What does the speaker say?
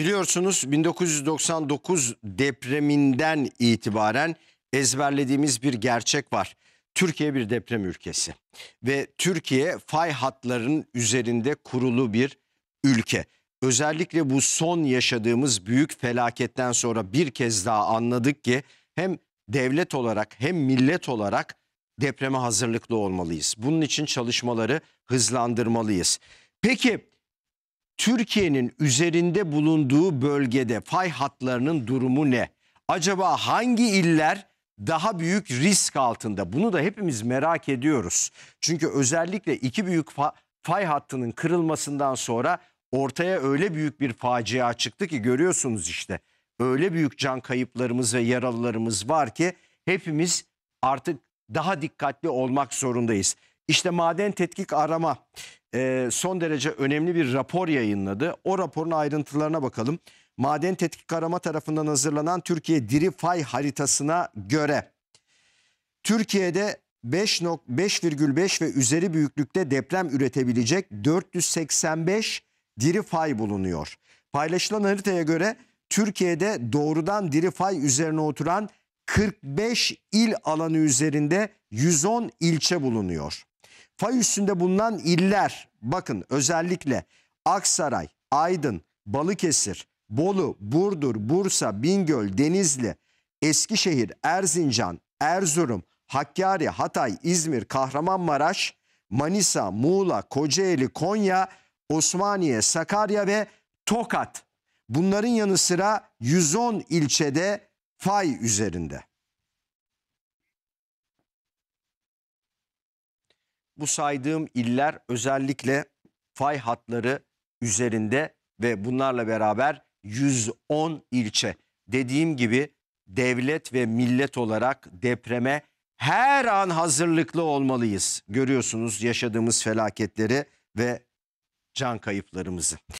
Biliyorsunuz 1999 depreminden itibaren ezberlediğimiz bir gerçek var. Türkiye bir deprem ülkesi ve Türkiye fay hatlarının üzerinde kurulu bir ülke. Özellikle bu son yaşadığımız büyük felaketten sonra bir kez daha anladık ki hem devlet olarak hem millet olarak depreme hazırlıklı olmalıyız. Bunun için çalışmaları hızlandırmalıyız. Peki Türkiye'nin üzerinde bulunduğu bölgede fay hatlarının durumu ne? Acaba hangi iller daha büyük risk altında? Bunu da hepimiz merak ediyoruz. Çünkü özellikle iki büyük fa fay hattının kırılmasından sonra ortaya öyle büyük bir facia çıktı ki görüyorsunuz işte. Öyle büyük can kayıplarımız ve yaralılarımız var ki hepimiz artık daha dikkatli olmak zorundayız. İşte maden tetkik arama e, son derece önemli bir rapor yayınladı. O raporun ayrıntılarına bakalım. Maden Tetkik Arama tarafından hazırlanan Türkiye Diri Fay haritasına göre Türkiye'de 5,5 ve üzeri büyüklükte deprem üretebilecek 485 diri fay bulunuyor. Paylaşılan haritaya göre Türkiye'de doğrudan diri fay üzerine oturan 45 il alanı üzerinde 110 ilçe bulunuyor. Fay üstünde bulunan iller bakın özellikle Aksaray, Aydın, Balıkesir, Bolu, Burdur, Bursa, Bingöl, Denizli, Eskişehir, Erzincan, Erzurum, Hakkari, Hatay, İzmir, Kahramanmaraş, Manisa, Muğla, Kocaeli, Konya, Osmaniye, Sakarya ve Tokat. Bunların yanı sıra 110 ilçede fay üzerinde. bu saydığım iller özellikle fay hatları üzerinde ve bunlarla beraber 110 ilçe. Dediğim gibi devlet ve millet olarak depreme her an hazırlıklı olmalıyız. Görüyorsunuz yaşadığımız felaketleri ve can kayıplarımızı.